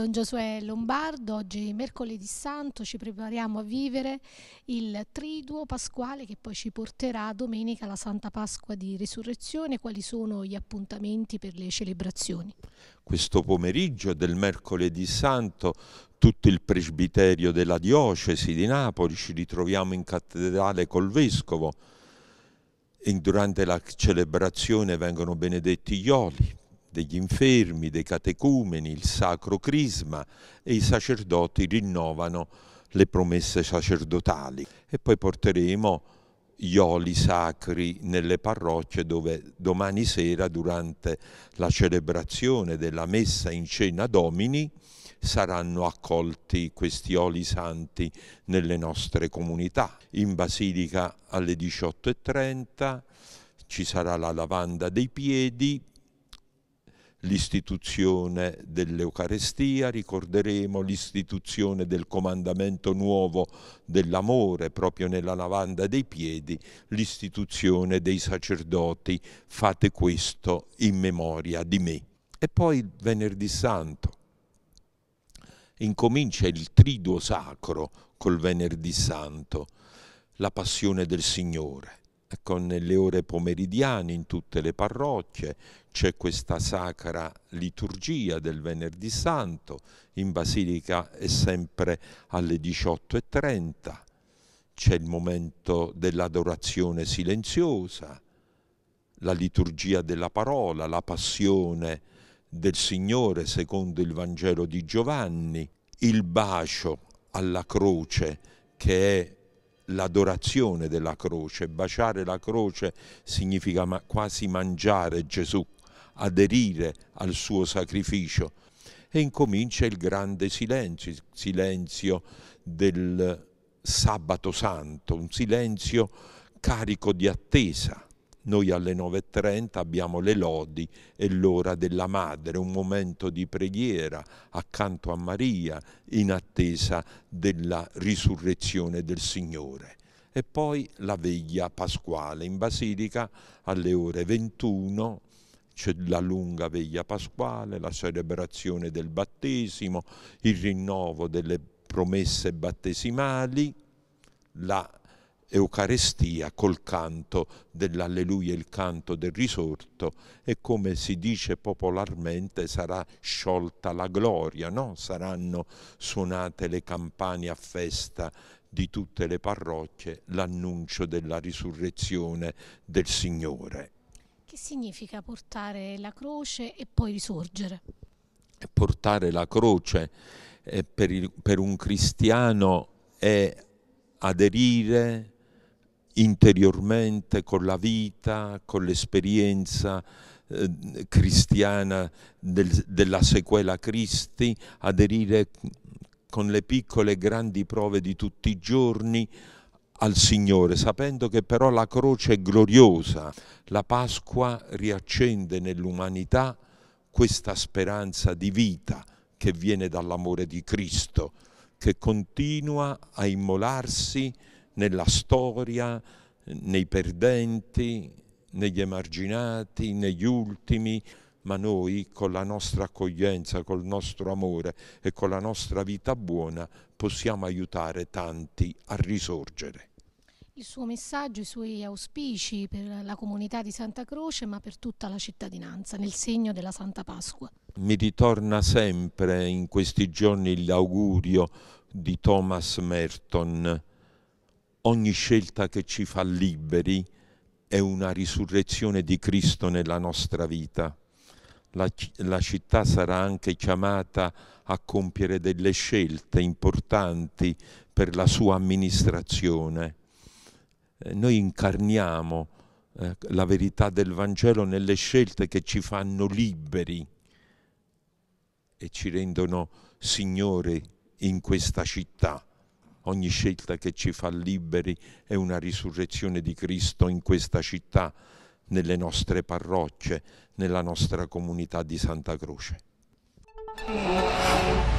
Don Giosuè Lombardo, oggi mercoledì santo ci prepariamo a vivere il triduo pasquale che poi ci porterà domenica la Santa Pasqua di Risurrezione. Quali sono gli appuntamenti per le celebrazioni? Questo pomeriggio del mercoledì santo tutto il presbiterio della diocesi di Napoli ci ritroviamo in cattedrale col vescovo e durante la celebrazione vengono benedetti gli oli degli infermi, dei catecumeni, il sacro crisma e i sacerdoti rinnovano le promesse sacerdotali. E poi porteremo gli oli sacri nelle parrocce dove domani sera durante la celebrazione della messa in cena domini saranno accolti questi oli santi nelle nostre comunità. In Basilica alle 18.30 ci sarà la lavanda dei piedi, l'istituzione dell'Eucarestia, ricorderemo l'istituzione del comandamento nuovo dell'amore proprio nella lavanda dei piedi, l'istituzione dei sacerdoti, fate questo in memoria di me. E poi il venerdì santo. Incomincia il triduo sacro col venerdì santo, la passione del Signore con le ore pomeridiane in tutte le parrocchie, c'è questa sacra liturgia del venerdì santo, in Basilica è sempre alle 18.30, c'è il momento dell'adorazione silenziosa, la liturgia della parola, la passione del Signore secondo il Vangelo di Giovanni, il bacio alla croce che è l'adorazione della croce. Baciare la croce significa quasi mangiare Gesù, aderire al suo sacrificio. E incomincia il grande silenzio, il silenzio del sabato santo, un silenzio carico di attesa noi alle 9.30 abbiamo le lodi e l'ora della madre, un momento di preghiera accanto a Maria in attesa della risurrezione del Signore. E poi la veglia pasquale in Basilica alle ore 21 c'è la lunga veglia pasquale, la celebrazione del battesimo, il rinnovo delle promesse battesimali, la Eucarestia col canto dell'alleluia, il canto del risorto e come si dice popolarmente sarà sciolta la gloria, no? saranno suonate le campane a festa di tutte le parrocchie l'annuncio della risurrezione del Signore. Che significa portare la croce e poi risorgere? Portare la croce eh, per un cristiano è aderire, interiormente, con la vita, con l'esperienza eh, cristiana del, della sequela Cristi, aderire con le piccole e grandi prove di tutti i giorni al Signore, sapendo che però la croce è gloriosa, la Pasqua riaccende nell'umanità questa speranza di vita che viene dall'amore di Cristo, che continua a immolarsi nella storia, nei perdenti, negli emarginati, negli ultimi, ma noi con la nostra accoglienza, col nostro amore e con la nostra vita buona possiamo aiutare tanti a risorgere. Il suo messaggio, i suoi auspici per la comunità di Santa Croce, ma per tutta la cittadinanza, nel segno della Santa Pasqua. Mi ritorna sempre in questi giorni l'augurio di Thomas Merton, ogni scelta che ci fa liberi è una risurrezione di Cristo nella nostra vita. La, la, città sarà anche chiamata a compiere delle scelte importanti per la sua amministrazione. Eh, noi incarniamo eh, la verità del Vangelo nelle scelte che ci fanno liberi e ci rendono signori in questa città. Ogni scelta che ci fa liberi è una risurrezione di Cristo in questa città, nelle nostre parrocce, nella nostra comunità di Santa Croce.